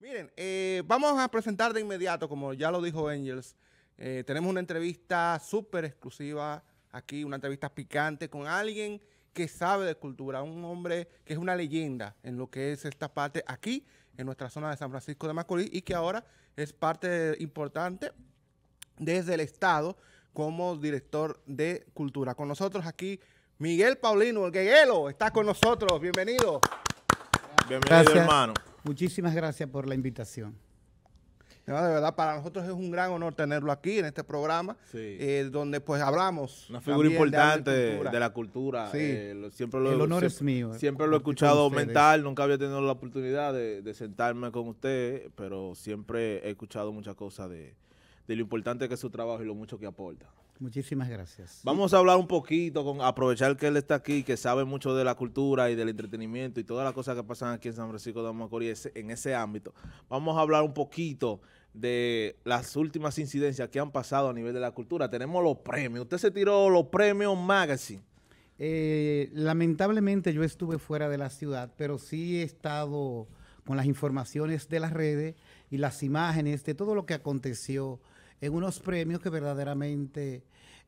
Miren, eh, vamos a presentar de inmediato, como ya lo dijo Angels, eh, tenemos una entrevista súper exclusiva aquí, una entrevista picante con alguien que sabe de cultura, un hombre que es una leyenda en lo que es esta parte aquí, en nuestra zona de San Francisco de Macorís, y que ahora es parte importante desde el Estado como director de cultura. Con nosotros aquí Miguel Paulino, el Gueguelo, está con nosotros. Bienvenido. Bienvenido, hermano. Muchísimas gracias por la invitación. de verdad, para nosotros es un gran honor tenerlo aquí en este programa, eh, donde pues hablamos. Una figura importante de, la cultura. Eh, siempre lo, El honor es mío. Eh, siempre lo he escuchado mental, nunca había tenido la oportunidad de, sentarme con usted, pero siempre he escuchado muchas cosas de lo importante que es su trabajo y lo mucho que aporta. Muchísimas gracias. Vamos a hablar un poquito, con aprovechar que él está aquí, que sabe mucho de la cultura y del entretenimiento y todas las cosas que pasan aquí en San Francisco de Macorís en ese ámbito. Vamos a hablar un poquito de las últimas incidencias que han pasado a nivel de la cultura. Tenemos los premios. Usted se tiró los premios Magazine. Eh, lamentablemente yo estuve fuera de la ciudad, pero sí he estado con las informaciones de las redes y las imágenes de todo lo que aconteció en unos premios que verdaderamente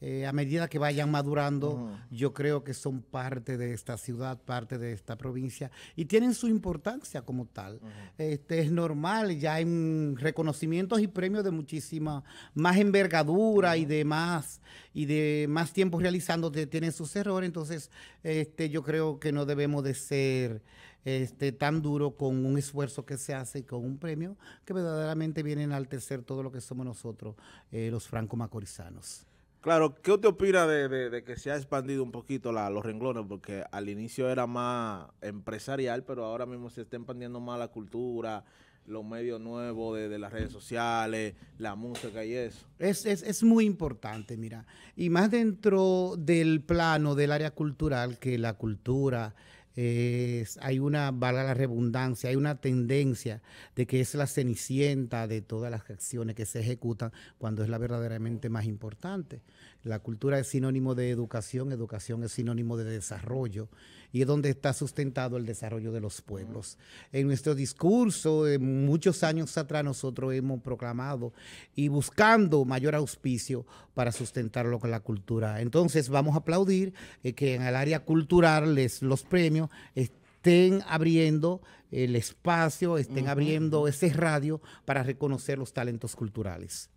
eh, a medida que vayan madurando, yo creo que son parte de esta ciudad, parte de esta provincia y tienen su importancia como tal. este, es normal, ya hay reconocimientos y premios de muchísima más envergadura y de más y de más tiempo realizando tienen sus errores, entonces este, yo creo que no debemos de ser este, tan duro, con un esfuerzo que se hace y con un premio que verdaderamente viene a enaltecer todo lo que somos nosotros, eh, los franco-macorizanos. Claro, ¿qué te opina de, que se ha expandido un poquito los renglones? Porque al inicio era más empresarial, pero ahora mismo se está expandiendo más la cultura, los medios nuevos de, las redes sociales, la música y eso. Es, es, es, muy importante, mira. Y más dentro del plano del área cultural, que la cultura hay una, valga la redundancia, hay una tendencia de que es la cenicienta de todas las acciones que se ejecutan cuando es la verdaderamente más importante. La cultura es sinónimo de educación, educación es sinónimo de desarrollo y es donde está sustentado el desarrollo de los pueblos. En nuestro discurso, eh, muchos años atrás, nosotros hemos proclamado y buscando mayor auspicio para sustentarlo con la cultura. Entonces, vamos a aplaudir eh, que en el área cultural les, los premios estén abriendo el espacio, estén abriendo ese radio para reconocer los talentos culturales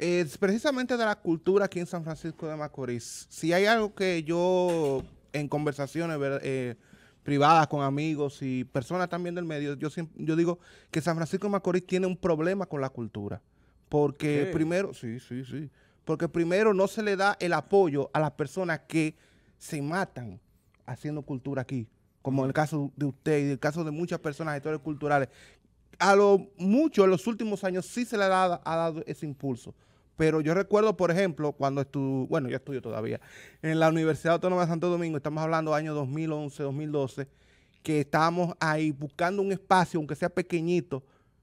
es precisamente de la cultura aquí en San Francisco de Macorís. Si hay algo que yo en conversaciones eh, privadas con amigos y personas también del medio, yo, yo digo que San Francisco de Macorís tiene un problema con la cultura. Porque primero, sí, sí, sí. Porque primero no se le da el apoyo a las personas que se matan haciendo cultura aquí. Como en el caso de usted y el caso de muchas personas, historias culturales. A lo mucho, en los últimos años, sí se le ha dado ese impulso pero yo recuerdo, por ejemplo, cuando estudio, bueno, yo estudio todavía, en la Universidad Autónoma de Santo Domingo, estamos hablando año 2011, 2012, que estábamos ahí buscando un espacio, aunque sea pequeñito,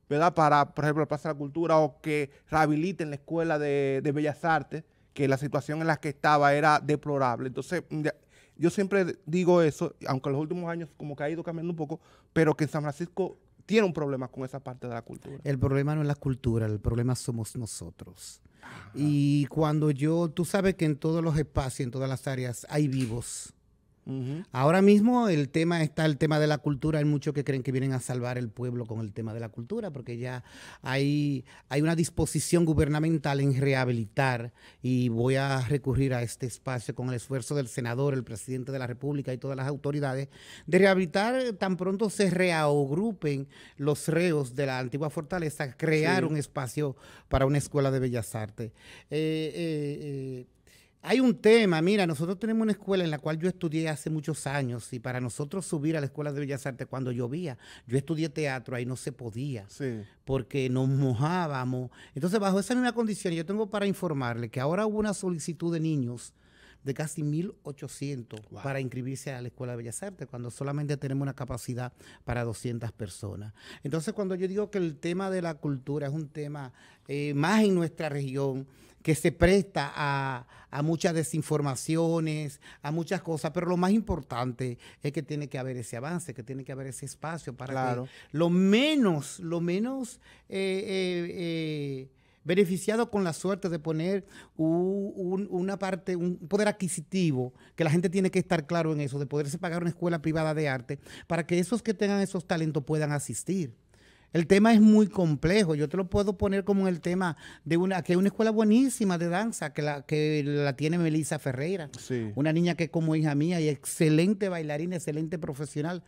¿verdad? Para, por ejemplo, el Plaza de la Cultura o que rehabiliten la Escuela de, de Bellas Artes, que la situación en la que estaba era deplorable. Entonces, yo siempre digo eso, aunque en los últimos años como que ha ido cambiando un poco, pero que en San Francisco tiene un problema con esa parte de la cultura. El problema no es la cultura, el problema somos nosotros. Ah. Y cuando yo, tú sabes que en todos los espacios, en todas las áreas, hay vivos. Ahora mismo el tema está el tema de la cultura. Hay muchos que creen que vienen a salvar el pueblo con el tema de la cultura, porque ya hay, hay una disposición gubernamental en rehabilitar y voy a recurrir a este espacio con el esfuerzo del senador, el presidente de la República y todas las autoridades de rehabilitar tan pronto se reagrupen los reos de la antigua fortaleza, crear un espacio para una escuela de bellas artes. Eh, eh, eh, hay un tema, mira, nosotros tenemos una escuela en la cual yo estudié hace muchos años y para nosotros subir a la escuela de Bellas Artes cuando llovía, yo estudié teatro, ahí no se podía, porque nos mojábamos. Entonces, bajo esa misma condición, yo tengo para informarle que ahora hubo una solicitud de niños de casi 1.800 para inscribirse a la Escuela de Bellas Artes, cuando solamente tenemos una capacidad para 200 personas. Entonces, cuando yo digo que el tema de la cultura es un tema eh, más en nuestra región, que se presta a, muchas desinformaciones, a muchas cosas, pero lo más importante es que tiene que haber ese avance, que tiene que haber ese espacio para que lo menos, lo menos eh, eh, eh, beneficiado con la suerte de poner una parte, un poder adquisitivo, que la gente tiene que estar claro en eso, de poderse pagar una escuela privada de arte, para que esos que tengan esos talentos puedan asistir. El tema es muy complejo. Yo te lo puedo poner como el tema de una, que una escuela buenísima de danza que la, que la tiene Melissa Ferreira. Una niña que como hija mía y excelente bailarina, excelente profesional.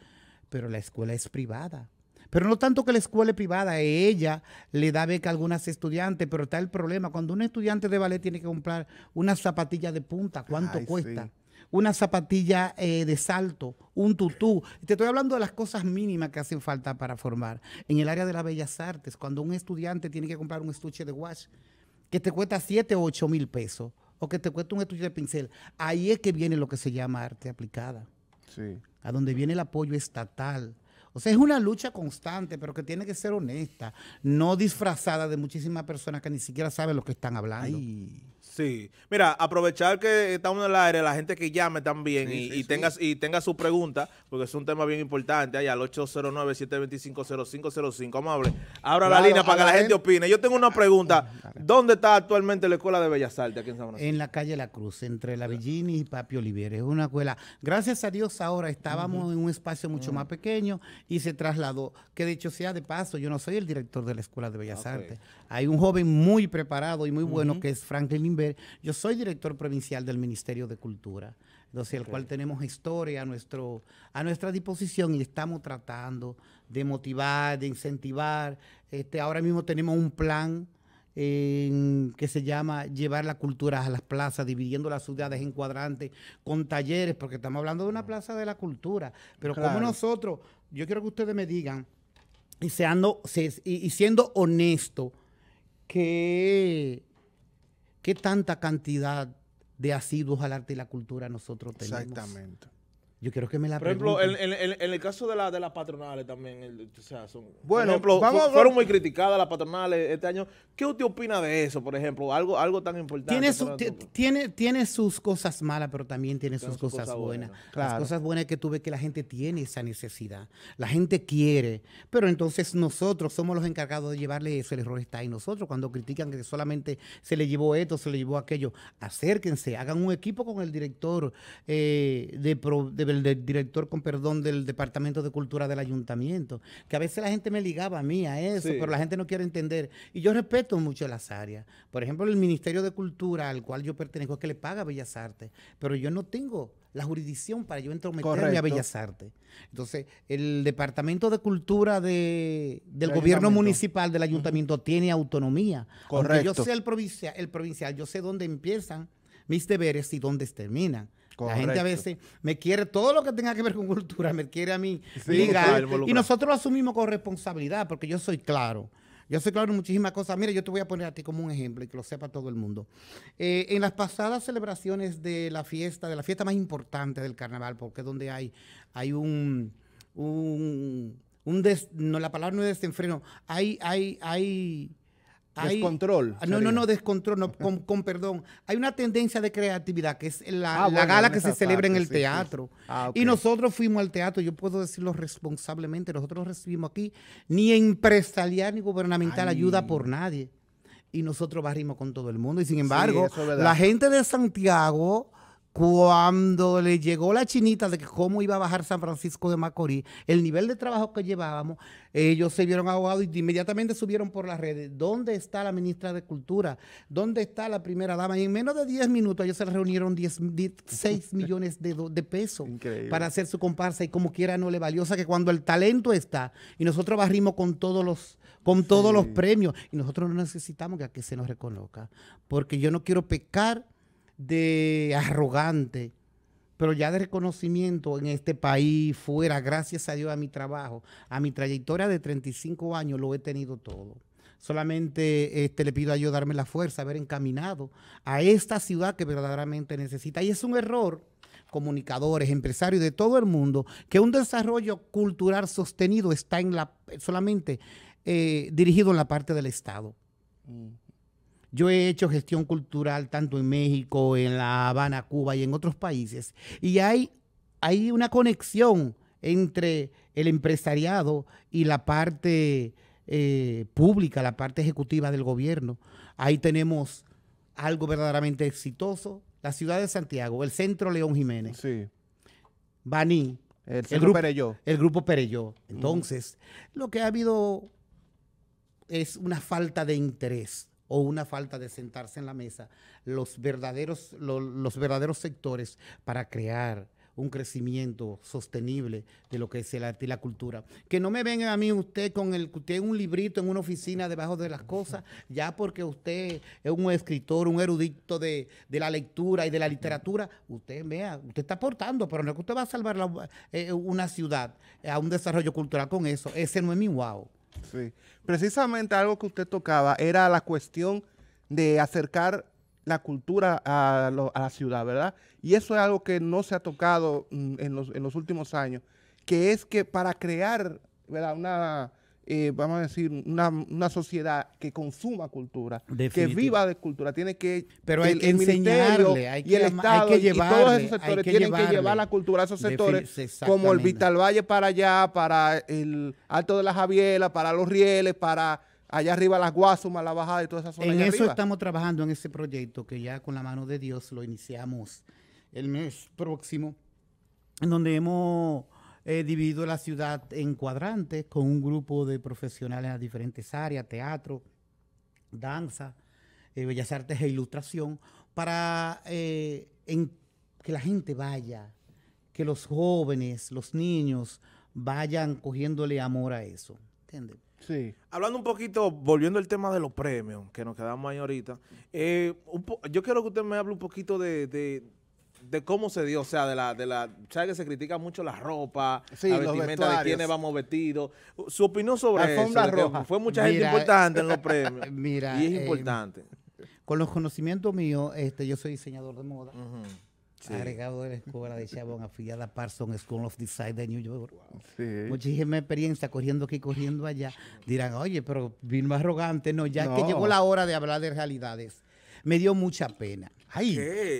Pero la escuela es privada. Pero no tanto que la escuela es privada, ella le da beca a algunas estudiantes, pero está el problema. Cuando un estudiante de ballet tiene que comprar una zapatilla de punta, ¿cuánto cuesta? una zapatilla eh, de salto, un tutú. Te estoy hablando de las cosas mínimas que hacen falta para formar. En el área de las bellas artes, cuando un estudiante tiene que comprar un estuche de wash que te cuesta 7 o 8 mil pesos, o que te cuesta un estuche de pincel, ahí es que viene lo que se llama arte aplicada. Sí. A donde viene el apoyo estatal. O sea, es una lucha constante, pero que tiene que ser honesta, no disfrazada de muchísimas personas que ni siquiera saben lo que están hablando. Sí, mira, aprovechar que estamos en el aire, la gente que llame también y, y, tenga, su pregunta, porque es un tema bien importante, Allá al 809-725-0505, amable, abra la línea para que la, gente, opine. Yo tengo una pregunta, ah, ¿dónde está actualmente la Escuela de Bellas Artes en la calle La Cruz, entre La Bellini y Papi Olivier, es una escuela, gracias a Dios ahora estábamos en un espacio mucho más mm. pequeño y se trasladó, que de hecho sea de paso, yo no soy el director de la Escuela de Bellas Artes, hay un joven muy preparado y muy bueno que es Franklin ver, yo soy director provincial del Ministerio de Cultura, entonces el cual tenemos historia a, nuestro, a nuestra disposición y estamos tratando de motivar, de incentivar. Este, ahora mismo tenemos un plan que se llama Llevar la cultura a las plazas, dividiendo las ciudades en cuadrantes, con talleres, porque estamos hablando de una mm. plaza de la cultura. Pero como nosotros, yo quiero que ustedes me digan, y, y siendo honesto, que ¿Qué tanta cantidad de asiduos al arte y la cultura nosotros tenemos? Exactamente. Yo quiero que me la Por ejemplo, en, el caso de, la, de las patronales también, bueno, fueron muy criticadas las patronales este año. ¿Qué usted opina de eso, por ejemplo? Algo, algo tan importante. Tiene, tiene, sus cosas malas, pero también tiene, sus, cosas, buenas. Las cosas buenas que tuve que la gente tiene esa necesidad. La gente quiere, pero entonces nosotros somos los encargados de llevarle ese error está ahí. Nosotros cuando critican que solamente se le llevó esto, se le llevó aquello, acérquense, hagan un equipo con el director eh, de, de del, director, con perdón, del Departamento de Cultura del Ayuntamiento, que a veces la gente me ligaba a mí a eso, pero la gente no quiere entender. Y yo respeto mucho las áreas. Por ejemplo, el Ministerio de Cultura al cual yo pertenezco es que le paga Bellas Artes, pero yo no tengo la jurisdicción para yo entrometerme a Bellas Artes. Entonces, el Departamento de Cultura del Gobierno Municipal del Ayuntamiento tiene autonomía. Correcto. yo sea el provincial, yo sé dónde empiezan mis deberes y dónde terminan. La gente a veces me quiere todo lo que tenga que ver con cultura, me quiere a mí Y nosotros lo asumimos con responsabilidad, porque yo soy claro. Yo soy claro en muchísimas cosas. Mira, yo te voy a poner a ti como un ejemplo y que lo sepa todo el mundo. Eh, en las pasadas celebraciones de la fiesta, de la fiesta más importante del carnaval, porque es donde hay, hay un, un, no, la palabra no es desenfreno, hay, hay, hay Ah, descontrol. No, no, no, descontrol, con, perdón. Hay una tendencia de creatividad que es la, ah, gala que se celebra en el teatro. Ah, y nosotros fuimos al teatro, yo puedo decirlo responsablemente, nosotros recibimos aquí ni empresarial ni gubernamental ayuda por nadie. Y nosotros barrimos con todo el mundo. Y sin embargo, la gente de Santiago cuando le llegó la chinita de que cómo iba a bajar San Francisco de Macorís, el nivel de trabajo que llevábamos, ellos se vieron ahogados y inmediatamente subieron por las redes. ¿Dónde está la ministra de Cultura? ¿Dónde está la primera dama? Y en menos de 10 minutos ellos se reunieron 10, 6 millones de, pesos para hacer su comparsa y como quiera no le valió. O sea que cuando el talento está y nosotros barrimos con todos los con todos los premios y nosotros no necesitamos que, aquí que se nos reconozca porque yo no quiero pecar de arrogante, pero ya de reconocimiento en este país, fuera, gracias a Dios a mi trabajo, a mi trayectoria de 35 años, lo he tenido todo. Solamente este, le pido a Dios darme la fuerza, haber encaminado a esta ciudad que verdaderamente necesita. Y es un error, comunicadores, empresarios de todo el mundo, que un desarrollo cultural sostenido está en la, solamente eh, dirigido en la parte del Estado. Mm. Yo he hecho gestión cultural tanto en México, en La Habana, Cuba y en otros países. Y hay, hay una conexión entre el empresariado y la parte eh, pública, la parte ejecutiva del gobierno. Ahí tenemos algo verdaderamente exitoso. La ciudad de Santiago, el Centro León Jiménez. Sí. Baní. El, grupo Perelló. El grupo Perelló. Entonces, lo que ha habido es una falta de interés o una falta de sentarse en la mesa, los verdaderos, los verdaderos sectores para crear un crecimiento sostenible de lo que es el arte y la cultura. Que no me venga a mí usted con el que usted un librito en una oficina debajo de las cosas, ya porque usted es un escritor, un erudito de, la lectura y de la literatura, usted vea, usted está aportando, pero no es que usted va a salvar eh, una ciudad eh, a un desarrollo cultural con eso. Ese no es mi wow. Sí. Precisamente algo que usted tocaba era la cuestión de acercar la cultura a, la ciudad, ¿verdad? Y eso es algo que no se ha tocado mm, en, los, en los últimos años, que es que para crear ¿verdad? una eh, vamos a decir, una, sociedad que consuma cultura, que viva de cultura, tiene que... Pero hay que hay que, llevarle, todos esos sectores tienen que llevar la cultura a esos sectores, como el Vital Valle para allá, para el Alto de la Javiela, para los Rieles, para allá arriba las Guasumas, la Bajada y todas esas zonas. En eso estamos trabajando en ese proyecto que ya con la mano de Dios lo iniciamos el mes próximo, en donde hemos He dividido la ciudad en cuadrantes con un grupo de profesionales en las diferentes áreas, teatro, danza, eh, bellas artes e ilustración, para eh, que la gente vaya, que los jóvenes, los niños vayan cogiéndole amor a eso. ¿Entiendes? Sí. Hablando un poquito, volviendo al tema de los premios, que nos quedamos ahí ahorita, eh, yo quiero que usted me hable un poquito de de cómo se dio, o sea, de la, de la, sabes que se critica mucho la ropa, sí, la vestimenta de quiénes vamos vestidos. Su opinión sobre la eso, roja. fue mucha gente importante en los premios. Mira, y es eh, importante. Con los conocimientos míos, este, yo soy diseñador de moda. sí. Agregado de la escuela de Chabón, afiliada a Parsons School of Design de New York. Sí. Muchísima experiencia corriendo aquí, corriendo allá. Dirán, oye, pero vino arrogante. No, ya que llegó la hora de hablar de realidades, me dio mucha pena Ay,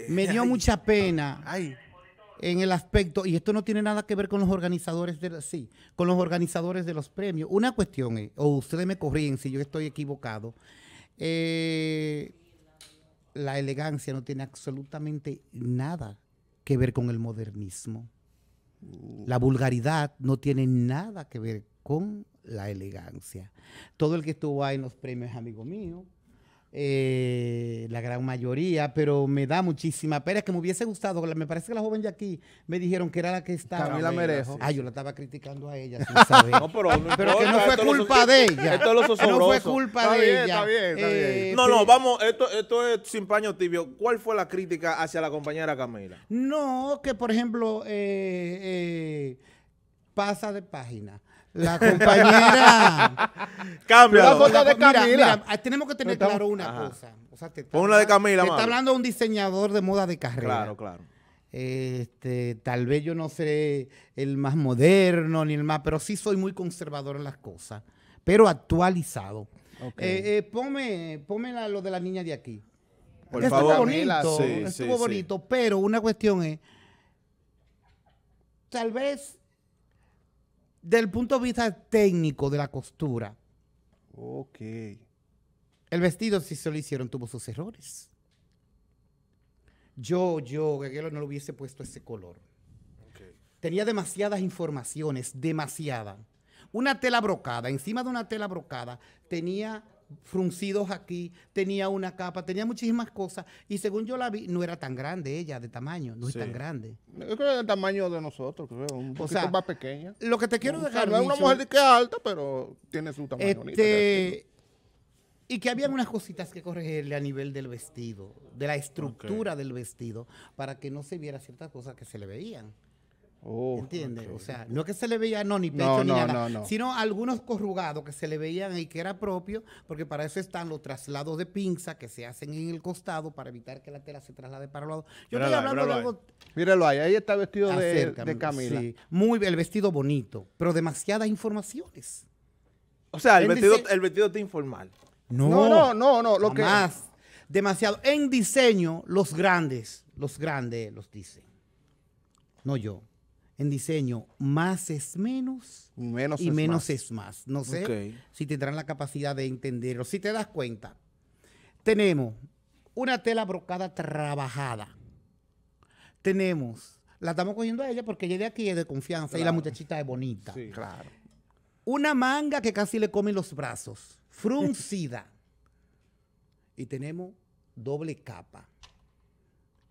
me dio mucha pena. En el aspecto, y esto no tiene nada que ver con los organizadores de sí, con los organizadores de los premios. Una cuestión, eh, o ustedes me corrigen si yo estoy equivocado. Eh, la elegancia no tiene absolutamente nada que ver con el modernismo. La vulgaridad no tiene nada que ver con la elegancia. Todo el que estuvo ahí en los premios, amigo mío, eh, la gran mayoría, pero me da muchísima pena. Es que me hubiese gustado, me parece que la joven de aquí me dijeron que era la que estaba. Camila Merejo. Ah, yo la estaba criticando a ella no, pero, que no fue culpa de ella. No fue culpa de ella. no, no, vamos, esto, esto es sin paño tibio. ¿Cuál fue la crítica hacia la compañera Camila? No, que por ejemplo, eh, eh, pasa de página. La compañera. Cambia. de Camila. Mira, ah, tenemos que tener claro una cosa. O de Camila, está hablando un diseñador de moda de carrera. Claro, claro. Este, tal vez yo no sé el más moderno ni el más, pero sí soy muy conservador en las cosas, pero actualizado. Eh, eh, ponme, lo de la niña de aquí. Por estuvo favor. bonito, estuvo bonito, pero una cuestión es, tal vez del punto de vista técnico de la costura. Ok. El vestido, si se lo hicieron, tuvo sus errores. Yo, yo, Gaguelo no le hubiese puesto ese color. Tenía demasiadas informaciones, demasiada. Una tela brocada, encima de una tela brocada, tenía fruncidos aquí, tenía una capa, tenía muchísimas cosas. Y según yo la vi, no era tan grande ella de tamaño, no es tan grande. Yo creo que era el tamaño de nosotros, un poquito más pequeña. Lo que te quiero dejar. No es una mujer que es alta, pero tiene su tamaño. Este, y que había unas cositas que corregirle a nivel del vestido, de la estructura del vestido, para que no se viera ciertas cosas que se le veían. Oh, ¿Entiendes? O sea, no que se le veía no ni pecho ni nada, sino algunos corrugados que se le veían y que era propio, porque para eso están los traslados de pinza que se hacen en el costado para evitar que la tela se traslade para el lado. Yo no estoy hablando de algo. ahí, ahí está vestido de, Camila. muy el vestido bonito, pero demasiadas informaciones. O sea, el vestido, está informal. No, no, no, no, lo que más, demasiado en diseño los grandes, los grandes los dicen. No yo en diseño, más es menos, y menos es más. No sé si tendrán la capacidad de entenderlo. Si te das cuenta, tenemos una tela brocada trabajada. Tenemos, la estamos cogiendo a ella porque ella de aquí es de confianza y la muchachita es bonita. Claro. Una manga que casi le come los brazos, fruncida. y tenemos doble capa.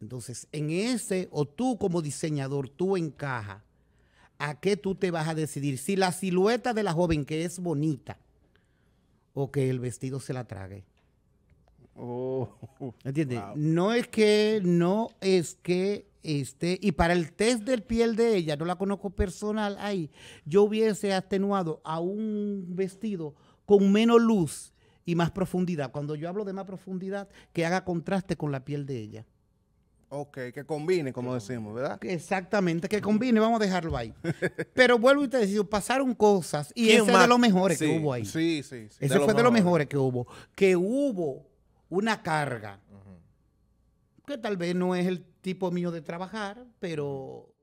Entonces, en ese, o tú como diseñador, tú encaja a qué tú te vas a decidir. Si la silueta de la joven que es bonita o que el vestido se la trague. Oh, ¿Entiendes? No es que, no es que este, y para el test del piel de ella, no la conozco personal ahí, yo hubiese atenuado a un vestido con menos luz y más profundidad. Cuando yo hablo de más profundidad, que haga contraste con la piel de ella. Ok, que combine, como decimos, ¿verdad? Exactamente, que combine, vamos a dejarlo ahí. Pero vuelvo y te digo, pasaron cosas y eso de los mejores que hubo ahí. Sí, sí, sí. Eso fue de los mejores que hubo. Que hubo una carga, que tal vez no es el tipo mío de trabajar, pero